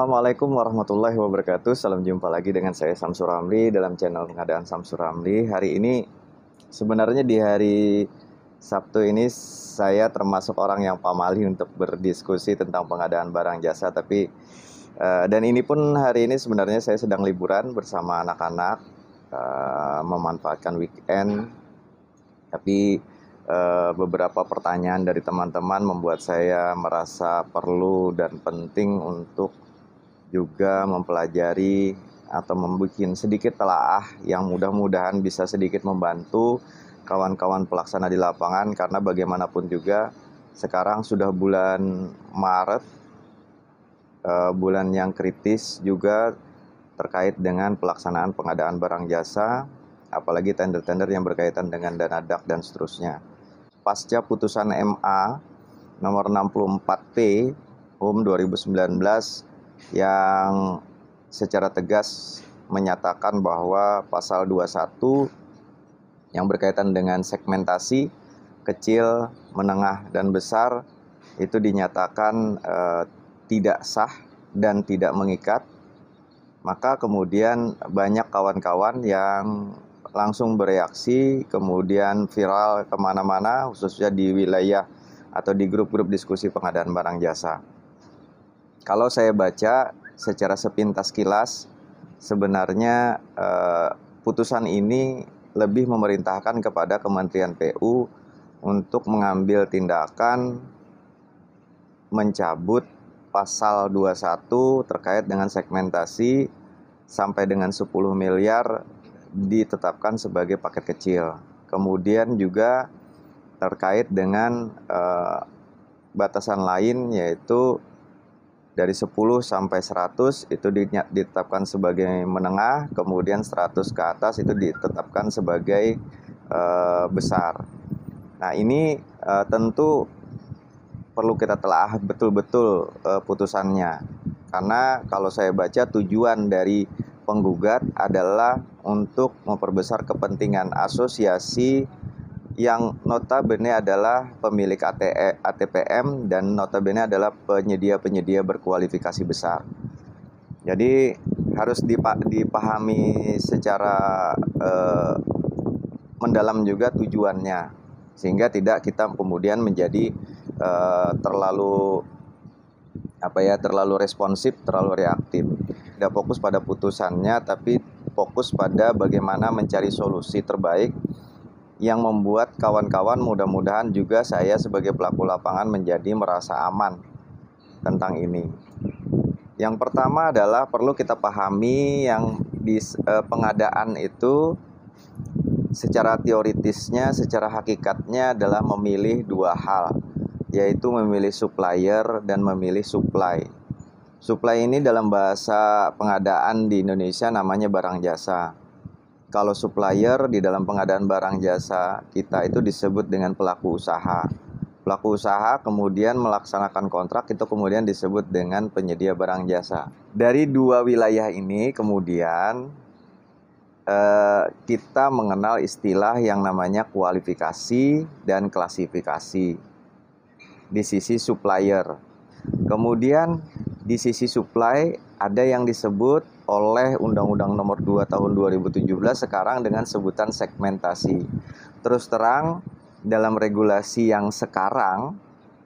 Assalamualaikum warahmatullahi wabarakatuh. Salam jumpa lagi dengan saya Samsur Ramli dalam channel pengadaan Samsur Ramli. Hari ini sebenarnya di hari Sabtu ini saya termasuk orang yang pamali untuk berdiskusi tentang pengadaan barang jasa tapi eh, dan ini pun hari ini sebenarnya saya sedang liburan bersama anak-anak eh, memanfaatkan weekend tapi eh, beberapa pertanyaan dari teman-teman membuat saya merasa perlu dan penting untuk juga mempelajari atau membuat sedikit telaah yang mudah-mudahan bisa sedikit membantu kawan-kawan pelaksana di lapangan karena bagaimanapun juga sekarang sudah bulan Maret eh, bulan yang kritis juga terkait dengan pelaksanaan pengadaan barang jasa apalagi tender-tender yang berkaitan dengan dana dak dan seterusnya. Pasca putusan MA nomor 64P HUM 2019 yang secara tegas menyatakan bahwa pasal 21 yang berkaitan dengan segmentasi kecil, menengah dan besar itu dinyatakan e, tidak sah dan tidak mengikat. Maka kemudian banyak kawan-kawan yang langsung bereaksi, kemudian viral kemana-mana, khususnya di wilayah atau di grup-grup diskusi pengadaan barang jasa kalau saya baca secara sepintas kilas sebenarnya eh, putusan ini lebih memerintahkan kepada Kementerian PU untuk mengambil tindakan mencabut pasal 21 terkait dengan segmentasi sampai dengan 10 miliar ditetapkan sebagai paket kecil. Kemudian juga terkait dengan eh, batasan lain yaitu dari 10 sampai 100 itu ditetapkan sebagai menengah, kemudian 100 ke atas itu ditetapkan sebagai e, besar. Nah, ini e, tentu perlu kita telah betul-betul e, putusannya. Karena kalau saya baca tujuan dari penggugat adalah untuk memperbesar kepentingan asosiasi yang notabene adalah pemilik ATPM e, dan notabene adalah penyedia-penyedia berkualifikasi besar. Jadi harus dipahami secara eh, mendalam juga tujuannya sehingga tidak kita kemudian menjadi eh, terlalu apa ya terlalu responsif, terlalu reaktif. Tidak fokus pada putusannya tapi fokus pada bagaimana mencari solusi terbaik yang membuat kawan-kawan mudah-mudahan juga saya sebagai pelaku lapangan menjadi merasa aman tentang ini. Yang pertama adalah perlu kita pahami yang di e, pengadaan itu secara teoritisnya, secara hakikatnya adalah memilih dua hal, yaitu memilih supplier dan memilih supply. Supply ini dalam bahasa pengadaan di Indonesia namanya barang jasa kalau supplier di dalam pengadaan barang jasa kita itu disebut dengan pelaku usaha. Pelaku usaha kemudian melaksanakan kontrak itu kemudian disebut dengan penyedia barang jasa. Dari dua wilayah ini kemudian eh, kita mengenal istilah yang namanya kualifikasi dan klasifikasi di sisi supplier. Kemudian di sisi supply ada yang disebut oleh Undang-Undang Nomor 2 Tahun 2017 sekarang dengan sebutan segmentasi. Terus terang dalam regulasi yang sekarang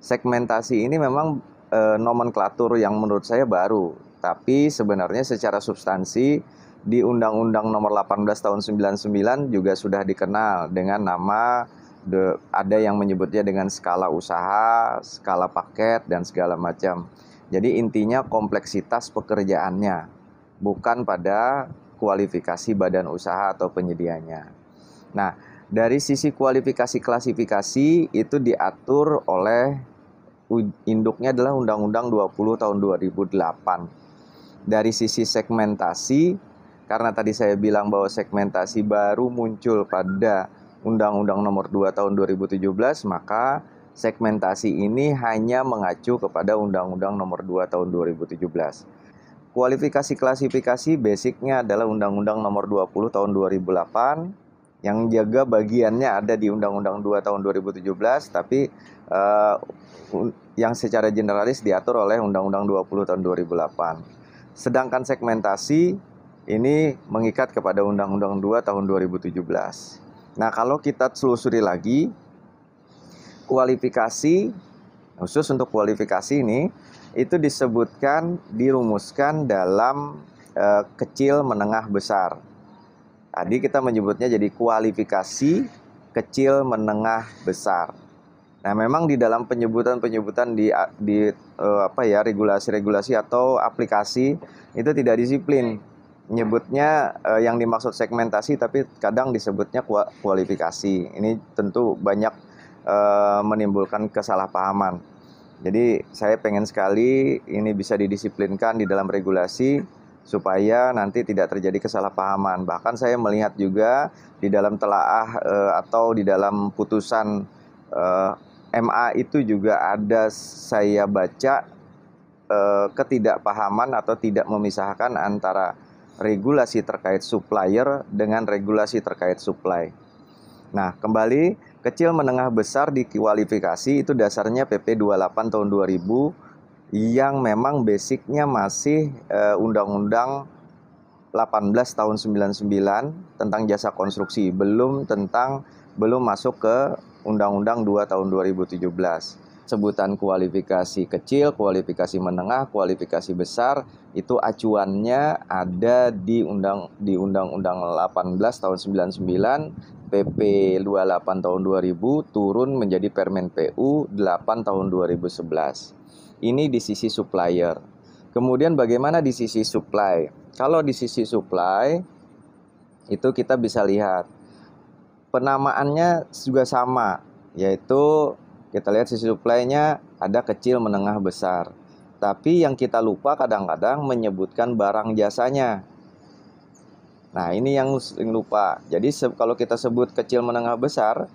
segmentasi ini memang e, nomenklatur yang menurut saya baru, tapi sebenarnya secara substansi di Undang-Undang Nomor 18 Tahun 99 juga sudah dikenal dengan nama the, ada yang menyebutnya dengan skala usaha, skala paket, dan segala macam. Jadi intinya kompleksitas pekerjaannya bukan pada kualifikasi badan usaha atau penyedianya. Nah, dari sisi kualifikasi klasifikasi itu diatur oleh induknya adalah Undang-Undang 20 tahun 2008. Dari sisi segmentasi karena tadi saya bilang bahwa segmentasi baru muncul pada Undang-Undang Nomor 2 tahun 2017, maka segmentasi ini hanya mengacu kepada Undang-Undang Nomor 2 tahun 2017. Kualifikasi klasifikasi basicnya adalah Undang-Undang Nomor 20 Tahun 2008 yang jaga bagiannya ada di Undang-Undang 2 Tahun 2017 tapi uh, yang secara generalis diatur oleh Undang-Undang 20 Tahun 2008. Sedangkan segmentasi ini mengikat kepada Undang-Undang 2 Tahun 2017. Nah, kalau kita telusuri lagi kualifikasi khusus untuk kualifikasi ini itu disebutkan dirumuskan dalam e, kecil, menengah, besar. Tadi kita menyebutnya jadi kualifikasi kecil, menengah, besar. Nah, memang di dalam penyebutan-penyebutan di di e, apa ya regulasi-regulasi atau aplikasi itu tidak disiplin. Nyebutnya e, yang dimaksud segmentasi tapi kadang disebutnya kualifikasi. Ini tentu banyak e, menimbulkan kesalahpahaman. Jadi saya pengen sekali ini bisa didisiplinkan di dalam regulasi supaya nanti tidak terjadi kesalahpahaman. Bahkan saya melihat juga di dalam telaah e, atau di dalam putusan e, eh, MA itu juga ada saya baca e, ketidakpahaman atau tidak memisahkan antara regulasi terkait supplier dengan regulasi terkait supply. Nah, kembali kecil menengah besar di kualifikasi itu dasarnya PP 28 tahun 2000 yang memang basicnya masih eh, Undang-Undang eh, 18 tahun 99 tentang jasa konstruksi belum tentang belum masuk ke Undang-Undang 2 tahun 2017 sebutan kualifikasi kecil, kualifikasi menengah, kualifikasi besar itu acuannya ada di undang di Undang-Undang 18 tahun 99 PP 28 tahun 2000 turun menjadi Permen PU 8 tahun 2011. Ini di sisi supplier. Kemudian bagaimana di sisi supply? Kalau di sisi supply itu kita bisa lihat penamaannya juga sama, yaitu kita lihat sisi supply-nya ada kecil, menengah, besar. Tapi yang kita lupa kadang-kadang menyebutkan barang jasanya. Nah, ini yang sering lupa. Jadi kalau kita sebut kecil menengah besar,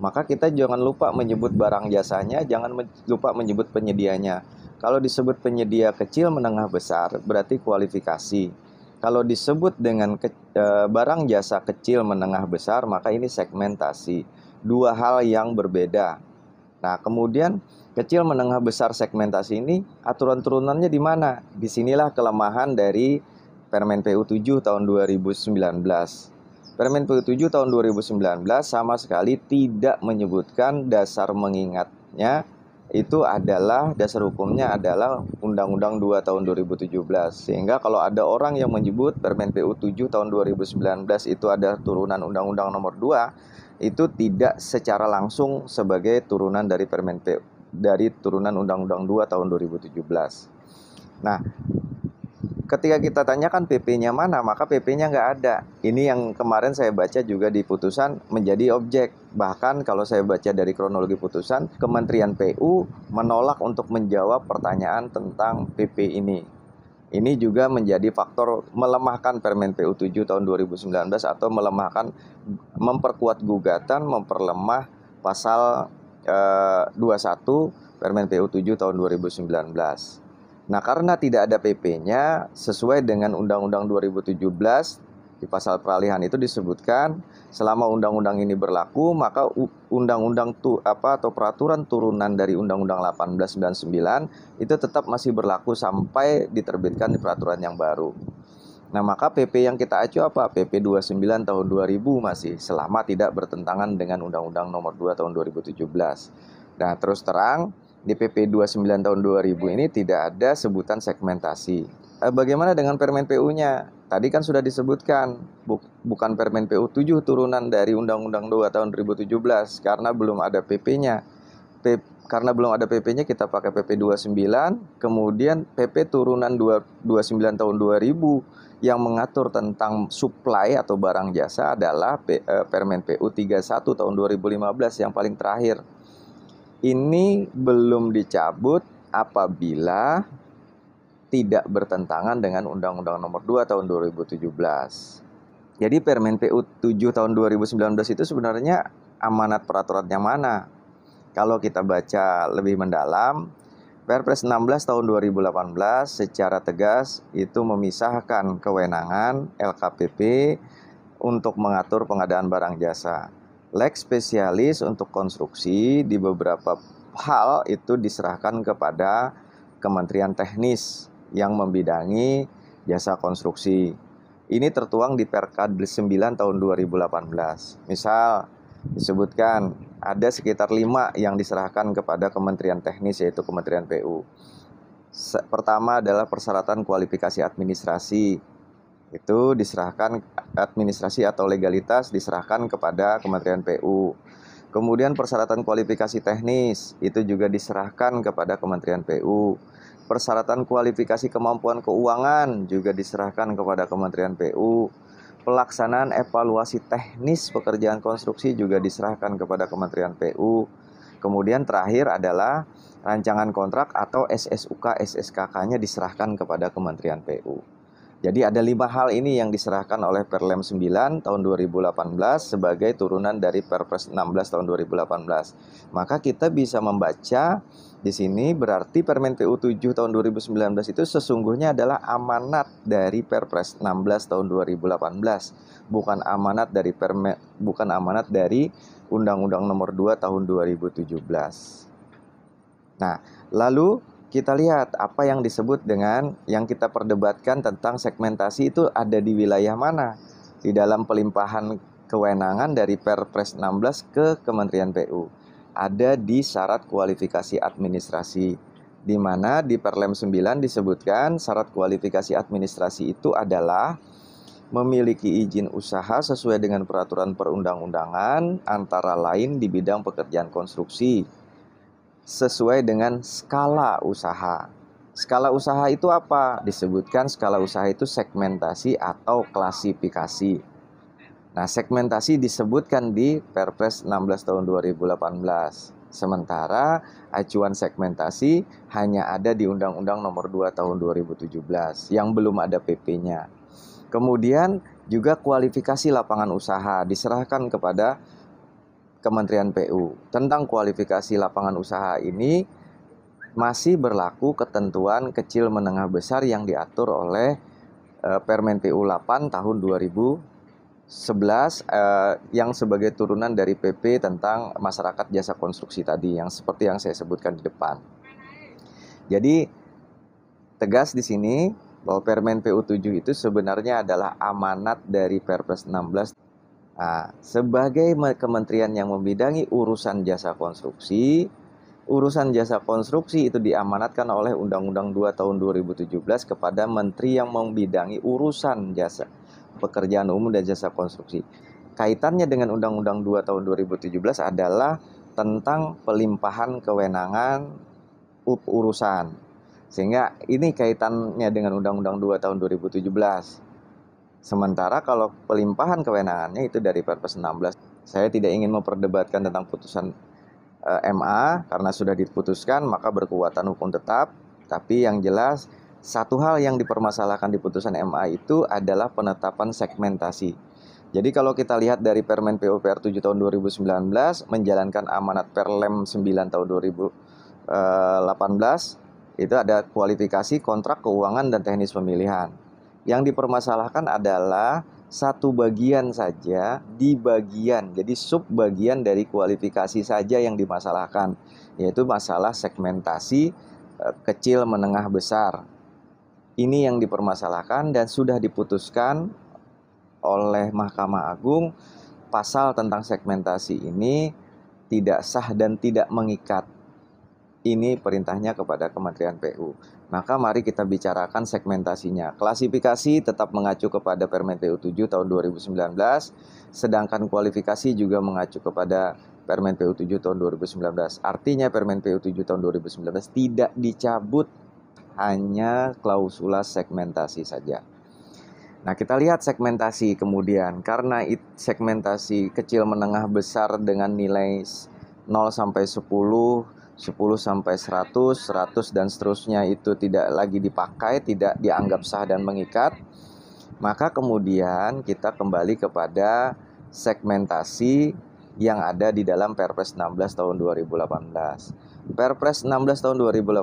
maka kita jangan lupa menyebut barang jasanya, jangan lupa menyebut penyedianya. Kalau disebut penyedia kecil menengah besar, berarti kualifikasi. Kalau disebut dengan ke, e, barang jasa kecil menengah besar, maka ini segmentasi. Dua hal yang berbeda. Nah, kemudian kecil menengah besar segmentasi ini aturan turunannya di mana? Disinilah kelemahan dari Permen PU 7 tahun 2019. Permen PU 7 tahun 2019 sama sekali tidak menyebutkan dasar mengingatnya itu adalah dasar hukumnya adalah Undang-Undang 2 tahun 2017. Sehingga kalau ada orang yang menyebut Permen PU 7 tahun 2019 itu ada turunan Undang-Undang nomor 2, itu tidak secara langsung sebagai turunan dari Permen PU dari turunan Undang-Undang 2 tahun 2017. Nah, ketika kita tanyakan PP-nya mana, maka PP-nya nggak ada. Ini yang kemarin saya baca juga di putusan menjadi objek. Bahkan kalau saya baca dari kronologi putusan, Kementerian PU menolak untuk menjawab pertanyaan tentang PP ini. Ini juga menjadi faktor melemahkan Permen PU 7 tahun 2019 atau melemahkan memperkuat gugatan, memperlemah pasal eh, 21 Permen PU 7 tahun 2019. Nah, karena tidak ada PP-nya, sesuai dengan Undang-Undang 2017 di pasal peralihan itu disebutkan selama undang-undang ini berlaku, maka undang-undang tu apa atau peraturan turunan dari Undang-Undang 1899 itu tetap masih berlaku sampai diterbitkan di peraturan yang baru. Nah, maka PP yang kita acu apa? PP 29 tahun 2000 masih selama tidak bertentangan dengan Undang-Undang nomor 2 tahun 2017. Nah, terus terang di PP 29 tahun 2000 ini tidak ada sebutan segmentasi. Eh, bagaimana dengan Permen PU-nya? Tadi kan sudah disebutkan bukan Permen PU 7 turunan dari Undang-Undang 2 tahun 2017 karena belum ada PP-nya. karena belum ada PP-nya kita pakai PP 29, kemudian PP turunan 29 tahun 2000 yang mengatur tentang supply atau barang jasa adalah eh, Permen PU 31 tahun 2015 yang paling terakhir ini belum dicabut apabila tidak bertentangan dengan Undang-Undang Nomor 2 Tahun 2017. Jadi Permen PU 7 Tahun 2019 itu sebenarnya amanat peraturan yang mana? Kalau kita baca lebih mendalam, Perpres 16 tahun 2018 secara tegas itu memisahkan kewenangan LKPP untuk mengatur pengadaan barang jasa lex spesialis untuk konstruksi di beberapa hal itu diserahkan kepada Kementerian Teknis yang membidangi jasa konstruksi. Ini tertuang di Perkad 9 tahun 2018. Misal disebutkan ada sekitar lima yang diserahkan kepada Kementerian Teknis yaitu Kementerian PU. Pertama adalah persyaratan kualifikasi administrasi itu diserahkan administrasi atau legalitas diserahkan kepada Kementerian PU. Kemudian persyaratan kualifikasi teknis itu juga diserahkan kepada Kementerian PU. Persyaratan kualifikasi kemampuan keuangan juga diserahkan kepada Kementerian PU. Pelaksanaan evaluasi teknis pekerjaan konstruksi juga diserahkan kepada Kementerian PU. Kemudian terakhir adalah rancangan kontrak atau SSUK SSKK-nya diserahkan kepada Kementerian PU. Jadi ada lima hal ini yang diserahkan oleh Perlem 9 tahun 2018 sebagai turunan dari Perpres 16 tahun 2018. Maka kita bisa membaca di sini berarti Permen PU 7 tahun 2019 itu sesungguhnya adalah amanat dari Perpres 16 tahun 2018, bukan amanat dari Perme, bukan amanat dari Undang-Undang Nomor 2 tahun 2017. Nah, lalu kita lihat apa yang disebut dengan yang kita perdebatkan tentang segmentasi itu ada di wilayah mana di dalam pelimpahan kewenangan dari Perpres 16 ke Kementerian PU ada di syarat kualifikasi administrasi di mana di Perlem 9 disebutkan syarat kualifikasi administrasi itu adalah memiliki izin usaha sesuai dengan peraturan perundang-undangan antara lain di bidang pekerjaan konstruksi, sesuai dengan skala usaha. Skala usaha itu apa? Disebutkan skala usaha itu segmentasi atau klasifikasi. Nah, segmentasi disebutkan di Perpres 16 tahun 2018. Sementara acuan segmentasi hanya ada di Undang-Undang Nomor 2 tahun 2017 yang belum ada PP-nya. Kemudian juga kualifikasi lapangan usaha diserahkan kepada Kementerian PU tentang kualifikasi lapangan usaha ini masih berlaku ketentuan kecil menengah besar yang diatur oleh eh, Permen PU 8 tahun 2011 eh, yang sebagai turunan dari PP tentang masyarakat jasa konstruksi tadi yang seperti yang saya sebutkan di depan. Jadi tegas di sini bahwa Permen PU 7 itu sebenarnya adalah amanat dari Perpres 16 Nah, sebagai kementerian yang membidangi urusan jasa konstruksi, urusan jasa konstruksi itu diamanatkan oleh Undang-Undang 2 tahun 2017 kepada menteri yang membidangi urusan jasa pekerjaan umum dan jasa konstruksi. Kaitannya dengan Undang-Undang 2 tahun 2017 adalah tentang pelimpahan kewenangan urusan. Sehingga ini kaitannya dengan Undang-Undang 2 tahun 2017 Sementara kalau pelimpahan kewenangannya itu dari Perpres 16. Saya tidak ingin memperdebatkan tentang putusan e, eh, MA karena sudah diputuskan maka berkuatan hukum tetap. Tapi yang jelas satu hal yang dipermasalahkan di putusan MA itu adalah penetapan segmentasi. Jadi kalau kita lihat dari Permen PUPR 7 tahun 2019 menjalankan amanat Perlem 9 tahun 2018 eh, itu ada kualifikasi kontrak keuangan dan teknis pemilihan. Yang dipermasalahkan adalah satu bagian saja di bagian, jadi sub bagian dari kualifikasi saja yang dimasalahkan, yaitu masalah segmentasi eh, kecil, menengah, besar. Ini yang dipermasalahkan dan sudah diputuskan oleh Mahkamah Agung pasal tentang segmentasi ini tidak sah dan tidak mengikat ini perintahnya kepada Kementerian PU. Maka mari kita bicarakan segmentasinya. Klasifikasi tetap mengacu kepada Permen PU 7 tahun 2019, sedangkan kualifikasi juga mengacu kepada Permen PU 7 tahun 2019. Artinya Permen PU 7 tahun 2019 tidak dicabut hanya klausula segmentasi saja. Nah, kita lihat segmentasi kemudian karena segmentasi kecil menengah besar dengan nilai 0 sampai 10 10 sampai 100, 100 dan seterusnya itu tidak lagi dipakai, tidak dianggap sah dan mengikat, maka kemudian kita kembali kepada segmentasi yang ada di dalam Perpres 16 tahun 2018. Perpres 16 tahun 2018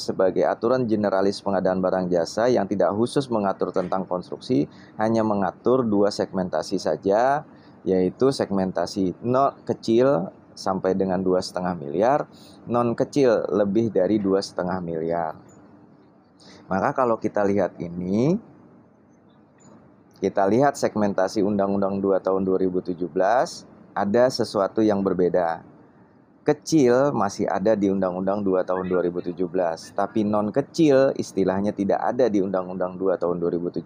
sebagai aturan generalis pengadaan barang jasa yang tidak khusus mengatur tentang konstruksi, hanya mengatur dua segmentasi saja, yaitu segmentasi not kecil sampai dengan dua setengah miliar, non kecil lebih dari dua setengah miliar. Maka kalau kita lihat ini, kita lihat segmentasi Undang-Undang 2 tahun 2017, ada sesuatu yang berbeda. Kecil masih ada di Undang-Undang 2 tahun 2017, tapi non kecil istilahnya tidak ada di Undang-Undang 2 tahun 2017.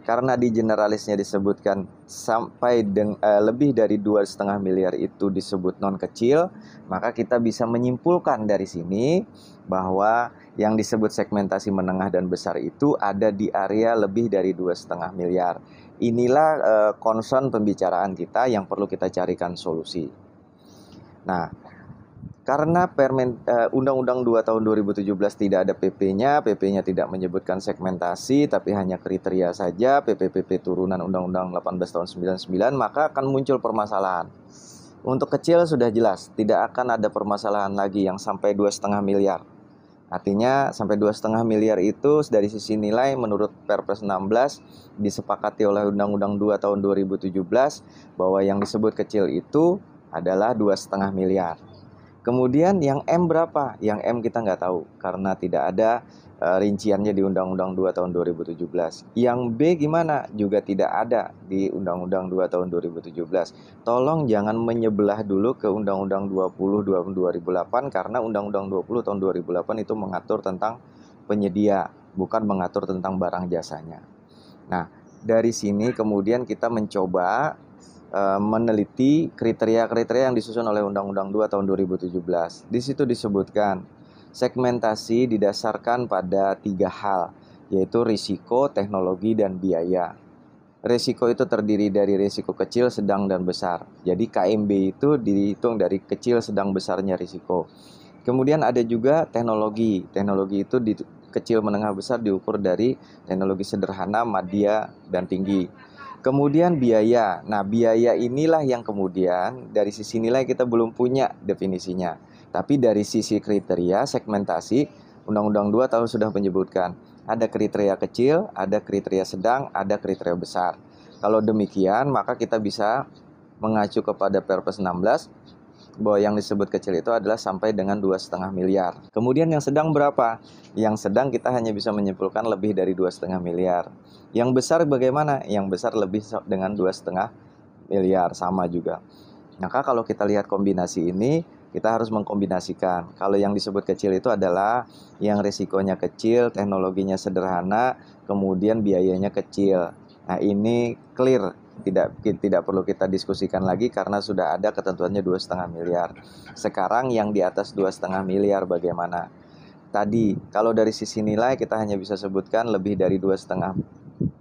Karena di generalisnya disebutkan sampai deng, eh, lebih dari 2,5 miliar itu disebut non kecil, maka kita bisa menyimpulkan dari sini bahwa yang disebut segmentasi menengah dan besar itu ada di area lebih dari 2,5 miliar. Inilah eh, concern pembicaraan kita yang perlu kita carikan solusi. Nah, karena permen uh, Undang-Undang 2 tahun 2017 tidak ada PP-nya, PP-nya tidak menyebutkan segmentasi tapi hanya kriteria saja PP-PP turunan Undang-Undang 18 tahun 99 maka akan muncul permasalahan. Untuk kecil sudah jelas, tidak akan ada permasalahan lagi yang sampai 2,5 miliar. Artinya sampai 2,5 miliar itu dari sisi nilai menurut Perpres 16 disepakati oleh Undang-Undang 2 tahun 2017 bahwa yang disebut kecil itu adalah dua setengah miliar. Kemudian yang M berapa? Yang M kita nggak tahu karena tidak ada uh, rinciannya di Undang-Undang 2 tahun 2017. Yang B gimana? Juga tidak ada di Undang-Undang 2 tahun 2017. Tolong jangan menyebelah dulu ke Undang-Undang 20 tahun 2008 karena Undang-Undang 20 tahun 2008 itu mengatur tentang penyedia, bukan mengatur tentang barang jasanya. Nah, dari sini kemudian kita mencoba Eh, meneliti kriteria-kriteria yang disusun oleh Undang-Undang 2 tahun 2017. Di situ disebutkan segmentasi didasarkan pada tiga hal, yaitu risiko, teknologi, dan biaya. Risiko itu terdiri dari risiko kecil, sedang, dan besar. Jadi KMB itu dihitung dari kecil, sedang, besarnya risiko. Kemudian ada juga teknologi. Teknologi itu di kecil, menengah, besar diukur dari teknologi sederhana, media, dan tinggi Kemudian biaya. Nah, biaya inilah yang kemudian dari sisi nilai kita belum punya definisinya. Tapi dari sisi kriteria segmentasi, Undang-Undang 2 tahun sudah menyebutkan ada kriteria kecil, ada kriteria sedang, ada kriteria besar. Kalau demikian, maka kita bisa mengacu kepada Perpres 16 bahwa yang disebut kecil itu adalah sampai dengan dua setengah miliar. Kemudian yang sedang berapa? Yang sedang kita hanya bisa menyimpulkan lebih dari dua setengah miliar. Yang besar bagaimana? Yang besar lebih dengan dua setengah miliar sama juga. Maka kalau kita lihat kombinasi ini, kita harus mengkombinasikan. Kalau yang disebut kecil itu adalah yang risikonya kecil, teknologinya sederhana, kemudian biayanya kecil. Nah, ini clear tidak tidak perlu kita diskusikan lagi karena sudah ada ketentuannya dua setengah miliar. Sekarang yang di atas dua setengah miliar bagaimana? Tadi kalau dari sisi nilai kita hanya bisa sebutkan lebih dari dua setengah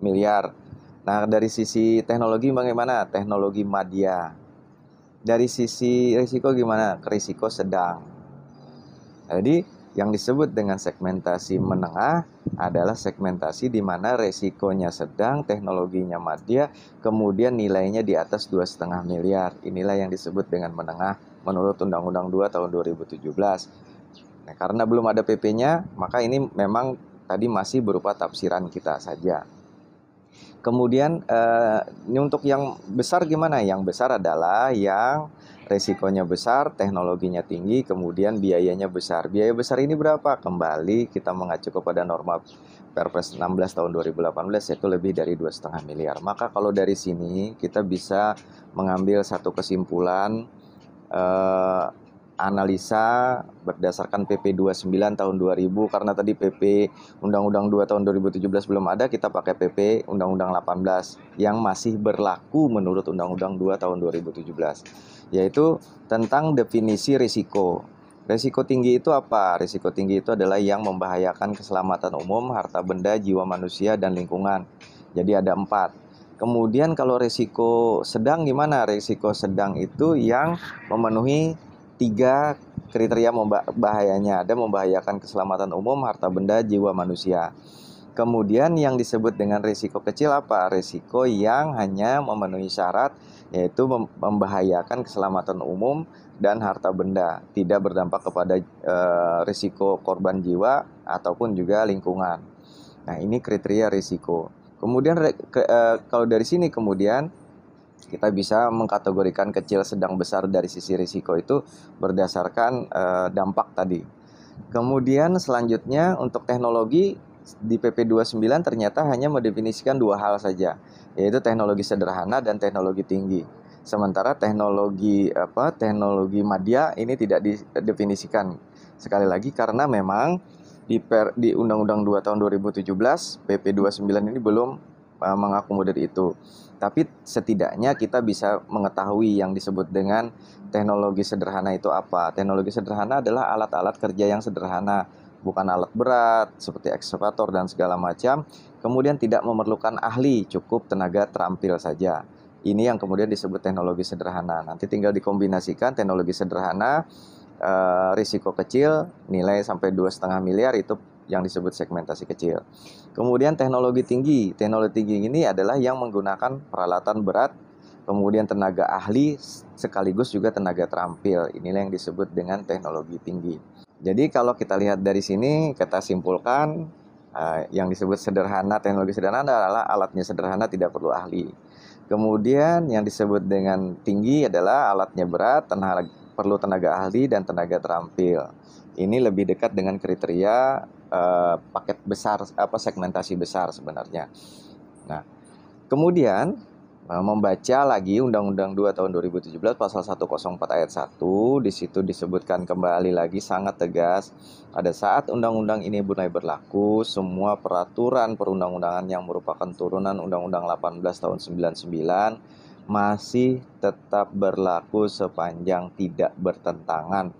miliar. Nah dari sisi teknologi bagaimana? Teknologi madya. Dari sisi risiko gimana? Risiko sedang. Jadi yang disebut dengan segmentasi menengah adalah segmentasi di mana resikonya sedang, teknologinya madya, kemudian nilainya di atas 2,5 miliar. Inilah yang disebut dengan menengah menurut Undang-Undang 2 tahun 2017. Nah, karena belum ada PP-nya, maka ini memang tadi masih berupa tafsiran kita saja. Kemudian eh, ini untuk yang besar gimana? Yang besar adalah yang resikonya besar, teknologinya tinggi, kemudian biayanya besar. Biaya besar ini berapa? Kembali kita mengacu kepada norma Perpres 16 tahun 2018 yaitu lebih dari 2,5 miliar. Maka kalau dari sini kita bisa mengambil satu kesimpulan eh, analisa berdasarkan PP 29 tahun 2000 karena tadi PP Undang-Undang 2 tahun 2017 belum ada kita pakai PP Undang-Undang 18 yang masih berlaku menurut Undang-Undang 2 tahun 2017 yaitu tentang definisi risiko. Risiko tinggi itu apa? Risiko tinggi itu adalah yang membahayakan keselamatan umum, harta benda, jiwa manusia, dan lingkungan. Jadi ada empat. Kemudian kalau risiko sedang gimana? Risiko sedang itu yang memenuhi tiga kriteria bahayanya ada membahayakan keselamatan umum, harta benda, jiwa manusia. Kemudian yang disebut dengan risiko kecil apa? Risiko yang hanya memenuhi syarat yaitu membahayakan keselamatan umum dan harta benda, tidak berdampak kepada e, risiko korban jiwa ataupun juga lingkungan. Nah, ini kriteria risiko. Kemudian re, ke, e, kalau dari sini kemudian kita bisa mengkategorikan kecil, sedang, besar dari sisi risiko itu berdasarkan uh, dampak tadi. Kemudian selanjutnya untuk teknologi di PP29 ternyata hanya mendefinisikan dua hal saja, yaitu teknologi sederhana dan teknologi tinggi. Sementara teknologi apa teknologi madya ini tidak didefinisikan sekali lagi karena memang di per, di Undang-Undang 2 tahun 2017 PP29 ini belum Eh, mengakomodir itu. Tapi setidaknya kita bisa mengetahui yang disebut dengan teknologi sederhana itu apa. Teknologi sederhana adalah alat-alat kerja yang sederhana, bukan alat berat seperti ekskavator dan segala macam. Kemudian tidak memerlukan ahli, cukup tenaga terampil saja. Ini yang kemudian disebut teknologi sederhana. Nanti tinggal dikombinasikan teknologi sederhana, eh, risiko kecil, nilai sampai 2,5 miliar itu yang disebut segmentasi kecil. Kemudian teknologi tinggi. Teknologi tinggi ini adalah yang menggunakan peralatan berat, kemudian tenaga ahli sekaligus juga tenaga terampil. Inilah yang disebut dengan teknologi tinggi. Jadi kalau kita lihat dari sini, kita simpulkan eh, yang disebut sederhana, teknologi sederhana adalah alatnya sederhana tidak perlu ahli. Kemudian yang disebut dengan tinggi adalah alatnya berat, tenaga, perlu tenaga ahli dan tenaga terampil. Ini lebih dekat dengan kriteria Eh, paket besar apa segmentasi besar sebenarnya. Nah, kemudian eh, membaca lagi Undang-Undang 2 tahun 2017 pasal 104 ayat 1 di situ disebutkan kembali lagi sangat tegas pada saat undang-undang ini mulai berlaku semua peraturan perundang-undangan yang merupakan turunan Undang-Undang 18 tahun 99 masih tetap berlaku sepanjang tidak bertentangan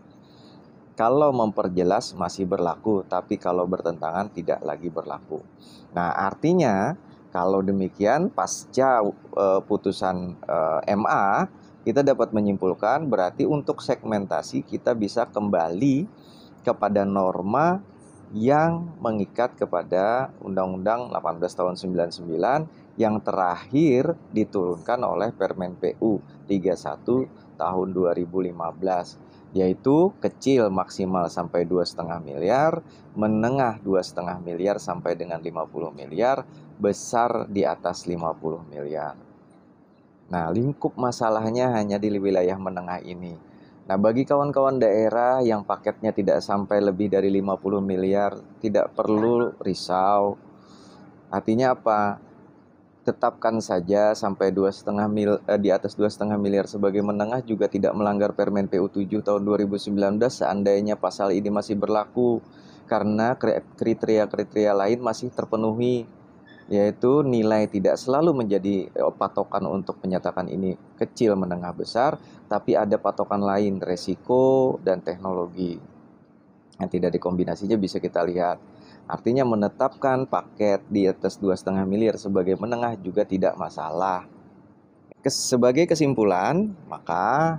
kalau memperjelas masih berlaku, tapi kalau bertentangan tidak lagi berlaku. Nah, artinya kalau demikian pasca e, putusan e, MA kita dapat menyimpulkan berarti untuk segmentasi kita bisa kembali kepada norma yang mengikat kepada Undang-Undang 18 tahun 99 yang terakhir diturunkan oleh Permen PU 31 tahun 2015 yaitu kecil maksimal sampai 2,5 miliar, menengah 2,5 miliar sampai dengan 50 miliar, besar di atas 50 miliar. Nah, lingkup masalahnya hanya di wilayah menengah ini. Nah, bagi kawan-kawan daerah yang paketnya tidak sampai lebih dari 50 miliar, tidak perlu risau. Artinya apa? tetapkan saja sampai dua setengah mil eh, di atas dua setengah miliar sebagai menengah juga tidak melanggar Permen PU 7 tahun 2019 seandainya pasal ini masih berlaku karena kriteria-kriteria lain masih terpenuhi yaitu nilai tidak selalu menjadi eh, patokan untuk menyatakan ini kecil menengah besar tapi ada patokan lain resiko dan teknologi yang tidak dikombinasinya bisa kita lihat Artinya menetapkan paket di atas 2,5 miliar sebagai menengah juga tidak masalah. Sebagai kesimpulan, maka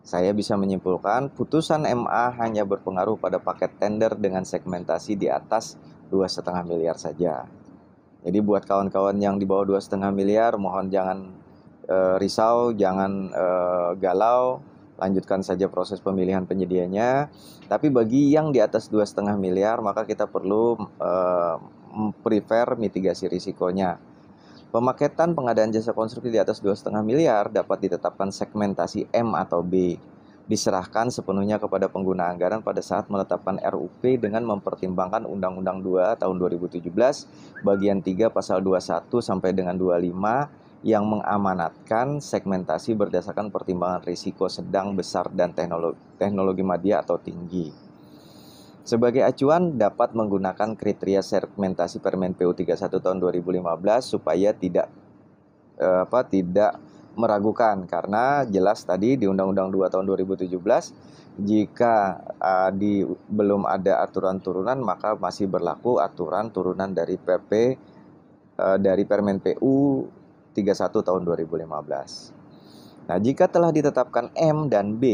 saya bisa menyimpulkan putusan MA hanya berpengaruh pada paket tender dengan segmentasi di atas 2,5 miliar saja. Jadi buat kawan-kawan yang di bawah 2,5 miliar mohon jangan eh, risau, jangan eh, galau lanjutkan saja proses pemilihan penyedianya. Tapi bagi yang di atas dua setengah miliar, maka kita perlu uh, eh, prefer mitigasi risikonya. Pemaketan pengadaan jasa konstruksi di atas dua setengah miliar dapat ditetapkan segmentasi M atau B. Diserahkan sepenuhnya kepada pengguna anggaran pada saat menetapkan RUP dengan mempertimbangkan Undang-Undang 2 tahun 2017 bagian 3 pasal 21 sampai dengan 25 yang mengamanatkan segmentasi berdasarkan pertimbangan risiko sedang, besar, dan teknologi, teknologi media atau tinggi. Sebagai acuan dapat menggunakan kriteria segmentasi Permen PU 31 tahun 2015 supaya tidak eh, apa tidak meragukan karena jelas tadi di Undang-Undang 2 tahun 2017 jika uh, di belum ada aturan turunan maka masih berlaku aturan turunan dari PP uh, eh, dari Permen PU 31 tahun 2015. Nah, jika telah ditetapkan M dan B,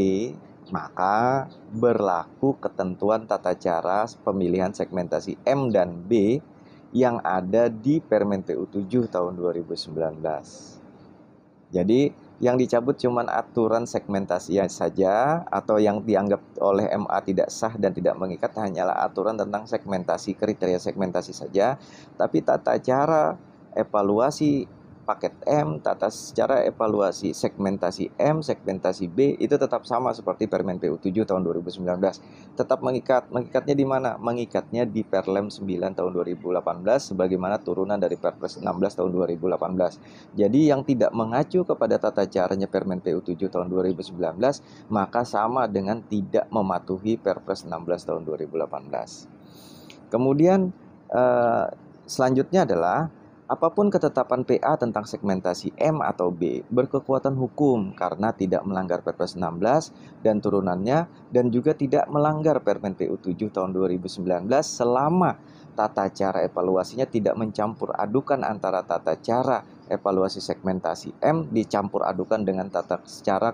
maka berlaku ketentuan tata cara pemilihan segmentasi M dan B yang ada di Permen PU 7 tahun 2019. Jadi, yang dicabut cuma aturan segmentasi saja atau yang dianggap oleh MA tidak sah dan tidak mengikat hanyalah aturan tentang segmentasi kriteria segmentasi saja tapi tata cara evaluasi paket M, tata secara evaluasi segmentasi M, segmentasi B itu tetap sama seperti Permen PU7 tahun 2019. Tetap mengikat. Mengikatnya di mana? Mengikatnya di Perlem 9 tahun 2018 sebagaimana turunan dari Perpres 16 tahun 2018. Jadi yang tidak mengacu kepada tata caranya Permen PU7 tahun 2019 maka sama dengan tidak mematuhi Perpres 16 tahun 2018. Kemudian eh, selanjutnya adalah Apapun ketetapan PA tentang segmentasi M atau B berkekuatan hukum karena tidak melanggar Perpres 16 dan turunannya dan juga tidak melanggar Permen PU 7 tahun 2019 selama tata cara evaluasinya tidak mencampur adukan antara tata cara evaluasi segmentasi M dicampur adukan dengan tata cara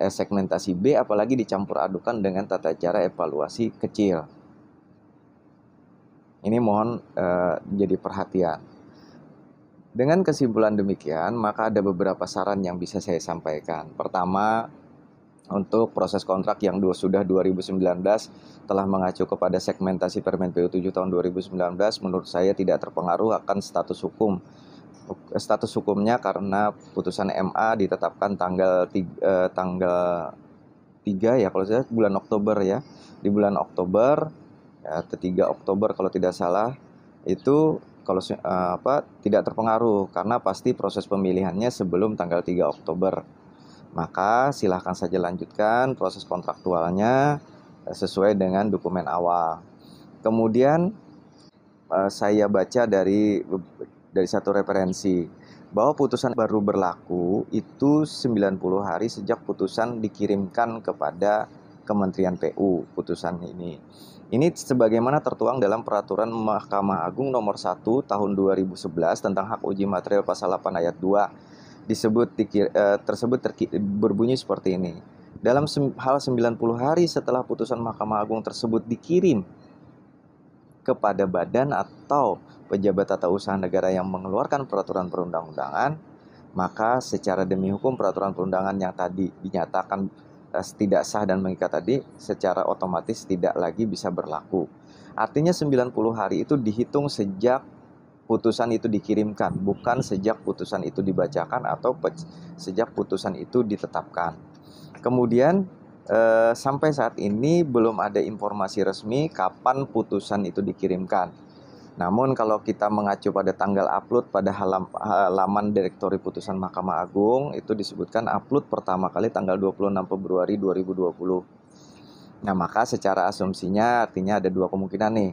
eh, segmentasi B apalagi dicampur adukan dengan tata cara evaluasi kecil. Ini mohon uh, jadi perhatian. Dengan kesimpulan demikian, maka ada beberapa saran yang bisa saya sampaikan. Pertama, untuk proses kontrak yang sudah 2019 telah mengacu kepada segmentasi Permen PU 7 tahun 2019 menurut saya tidak terpengaruh akan status hukum status hukumnya karena putusan MA ditetapkan tanggal 3, eh, tanggal 3 ya kalau saya bulan Oktober ya di bulan Oktober ya, 3 Oktober kalau tidak salah itu kalau uh, apa tidak terpengaruh karena pasti proses pemilihannya sebelum tanggal 3 Oktober. Maka silahkan saja lanjutkan proses kontraktualnya eh, sesuai dengan dokumen awal. Kemudian uh, saya baca dari dari satu referensi bahwa putusan baru berlaku itu 90 hari sejak putusan dikirimkan kepada Kementerian PU putusan ini. Ini sebagaimana tertuang dalam peraturan Mahkamah Agung nomor 1 tahun 2011 tentang hak uji material pasal 8 ayat 2 disebut dikir, eh, tersebut terkir, berbunyi seperti ini. Dalam hal 90 hari setelah putusan Mahkamah Agung tersebut dikirim kepada badan atau pejabat tata usaha negara yang mengeluarkan peraturan perundang-undangan, maka secara demi hukum peraturan perundangan yang tadi dinyatakan Eh, tidak sah dan mengikat tadi secara otomatis tidak lagi bisa berlaku. Artinya 90 hari itu dihitung sejak putusan itu dikirimkan, bukan sejak putusan itu dibacakan atau sejak putusan itu ditetapkan. Kemudian eh, sampai saat ini belum ada informasi resmi kapan putusan itu dikirimkan. Namun kalau kita mengacu pada tanggal upload pada halaman direktori putusan Mahkamah Agung itu disebutkan upload pertama kali tanggal 26 Februari 2020. Nah, maka secara asumsinya artinya ada dua kemungkinan nih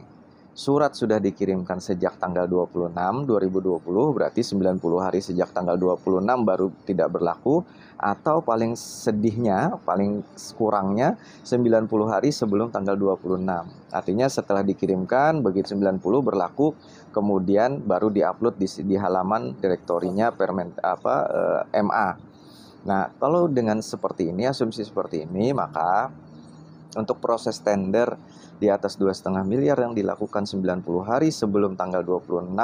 Surat sudah dikirimkan sejak tanggal 26 2020 berarti 90 hari sejak tanggal 26 baru tidak berlaku atau paling sedihnya paling kurangnya 90 hari sebelum tanggal 26. Artinya setelah dikirimkan begitu 90 berlaku kemudian baru diupload di, di halaman direktorinya permen apa eh, MA. Nah, kalau dengan seperti ini asumsi seperti ini maka untuk proses tender di atas 2,5 miliar yang dilakukan 90 hari sebelum tanggal 26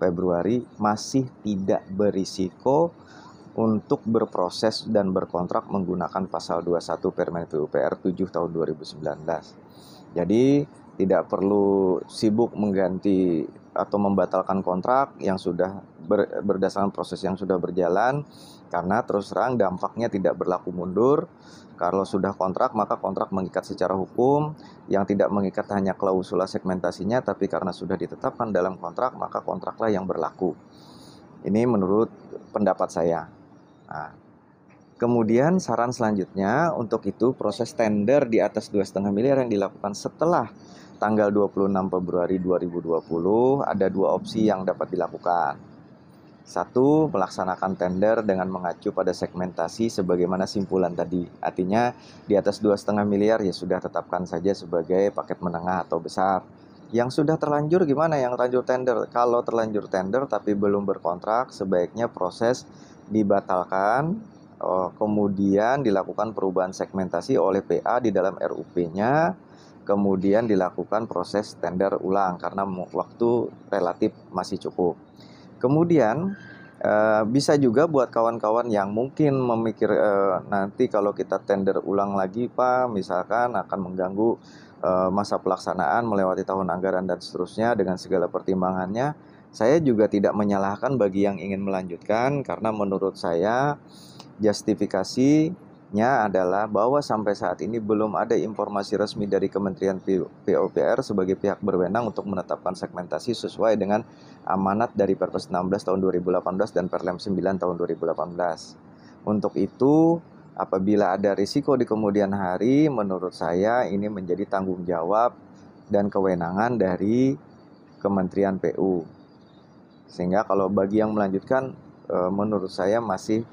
Februari masih tidak berisiko untuk berproses dan berkontrak menggunakan pasal 21 Permen PUPR 7 tahun 2019. Jadi tidak perlu sibuk mengganti atau membatalkan kontrak yang sudah ber, berdasarkan proses yang sudah berjalan karena terus terang dampaknya tidak berlaku mundur kalau sudah kontrak, maka kontrak mengikat secara hukum yang tidak mengikat hanya klausula segmentasinya, tapi karena sudah ditetapkan dalam kontrak, maka kontraklah yang berlaku. Ini menurut pendapat saya. Nah, kemudian saran selanjutnya untuk itu proses tender di atas 2,5 miliar yang dilakukan setelah tanggal 26 Februari 2020 ada dua opsi yang dapat dilakukan. Satu, melaksanakan tender dengan mengacu pada segmentasi sebagaimana simpulan tadi. Artinya di atas 2,5 miliar ya sudah tetapkan saja sebagai paket menengah atau besar. Yang sudah terlanjur gimana yang terlanjur tender? Kalau terlanjur tender tapi belum berkontrak, sebaiknya proses dibatalkan eh, kemudian dilakukan perubahan segmentasi oleh PA di dalam RUP-nya kemudian dilakukan proses tender ulang karena waktu relatif masih cukup. Kemudian Uh, bisa juga buat kawan-kawan yang mungkin memikir uh, nanti kalau kita tender ulang lagi Pak misalkan akan mengganggu uh, masa pelaksanaan melewati tahun anggaran dan seterusnya dengan segala pertimbangannya saya juga tidak menyalahkan bagi yang ingin melanjutkan karena menurut saya justifikasi Nya adalah bahwa sampai saat ini belum ada informasi resmi dari Kementerian PUPR sebagai pihak berwenang untuk menetapkan segmentasi sesuai dengan amanat dari Perpres 16 tahun 2018 dan Perlem 9 tahun 2018. Untuk itu, apabila ada risiko di kemudian hari, menurut saya ini menjadi tanggung jawab dan kewenangan dari Kementerian PU. Sehingga kalau bagi yang melanjutkan eh, menurut saya masih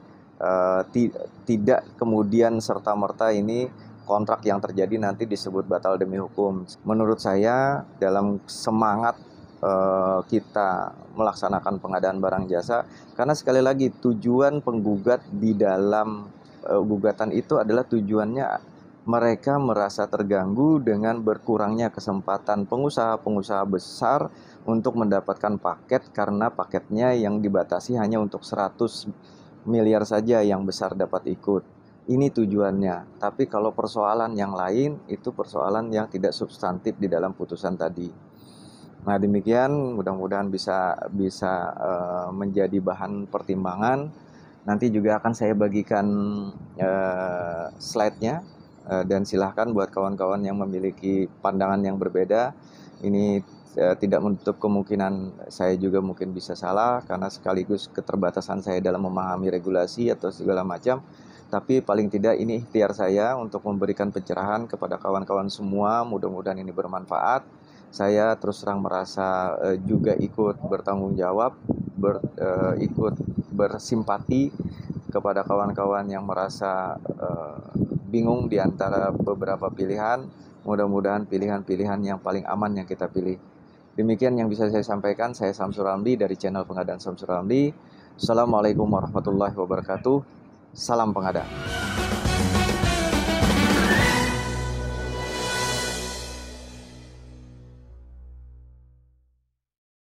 Eh, ti tidak kemudian serta-merta ini kontrak yang terjadi nanti disebut batal demi hukum. Menurut saya dalam semangat eh, kita melaksanakan pengadaan barang jasa karena sekali lagi tujuan penggugat di dalam uh, gugatan itu adalah tujuannya mereka merasa terganggu dengan berkurangnya kesempatan pengusaha-pengusaha besar untuk mendapatkan paket karena paketnya yang dibatasi hanya untuk 100 miliar saja yang besar dapat ikut. Ini tujuannya. Tapi kalau persoalan yang lain itu persoalan yang tidak substantif di dalam putusan tadi. Nah, demikian mudah-mudahan bisa bisa uh, menjadi bahan pertimbangan. Nanti juga akan saya bagikan uh, slide-nya uh, dan silahkan buat kawan-kawan yang memiliki pandangan yang berbeda ini Eh, tidak menutup kemungkinan saya juga mungkin bisa salah karena sekaligus keterbatasan saya dalam memahami regulasi atau segala macam. Tapi paling tidak ini ikhtiar saya untuk memberikan pencerahan kepada kawan-kawan semua. Mudah-mudahan ini bermanfaat. Saya terus terang merasa eh, juga ikut bertanggung jawab, ber, eh, ikut bersimpati kepada kawan-kawan yang merasa eh, bingung di antara beberapa pilihan. Mudah-mudahan pilihan-pilihan yang paling aman yang kita pilih. Demikian yang bisa saya sampaikan. Saya Samsur Ramli dari channel pengadaan Samsur Ramli. Assalamualaikum warahmatullahi wabarakatuh. Salam pengadaan.